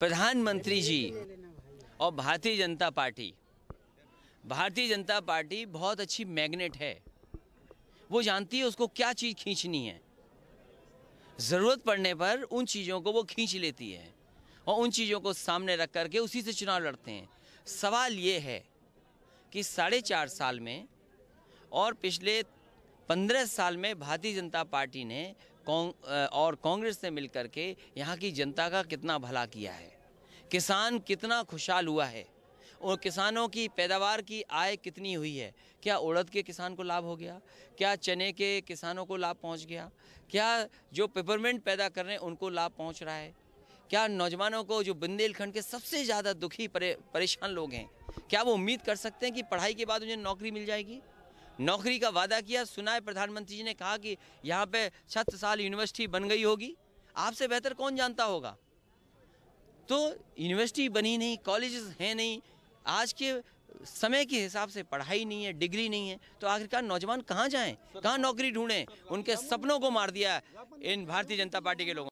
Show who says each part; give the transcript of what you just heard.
Speaker 1: प्रधानमंत्री जी और भारतीय जनता पार्टी भारतीय जनता पार्टी बहुत अच्छी मैग्नेट है वो जानती है उसको क्या चीज़ खींचनी है ज़रूरत पड़ने पर उन चीज़ों को वो खींच लेती है और उन चीज़ों को सामने रख करके उसी से चुनाव लड़ते हैं सवाल ये है कि साढ़े चार साल में और पिछले पंद्रह साल में भारतीय जनता पार्टी ने कौं, और कांग्रेस ने मिलकर के यहाँ की जनता का कितना भला किया है किसान कितना खुशहाल हुआ है और किसानों की पैदावार की आय कितनी हुई है क्या उड़द के किसान को लाभ हो गया क्या चने के किसानों को लाभ पहुंच गया क्या जो पेपरमेंट पैदा कर रहे हैं उनको लाभ पहुंच रहा है क्या नौजवानों को जो बुंदेलखंड के सबसे ज़्यादा दुखी परे, परेशान लोग हैं क्या वो उम्मीद कर सकते हैं कि पढ़ाई के बाद उन्हें नौकरी मिल जाएगी नौकरी का वादा किया सुना है प्रधानमंत्री जी ने कहा कि यहाँ पे छत साल यूनिवर्सिटी बन गई होगी आपसे बेहतर कौन जानता होगा तो यूनिवर्सिटी बनी नहीं कॉलेजेस हैं नहीं आज के समय के हिसाब से पढ़ाई नहीं है डिग्री नहीं है तो आखिरकार नौजवान कहाँ जाएं कहाँ नौकरी ढूंढें उनके सपनों को मार दिया इन भारतीय जनता पार्टी के लोगों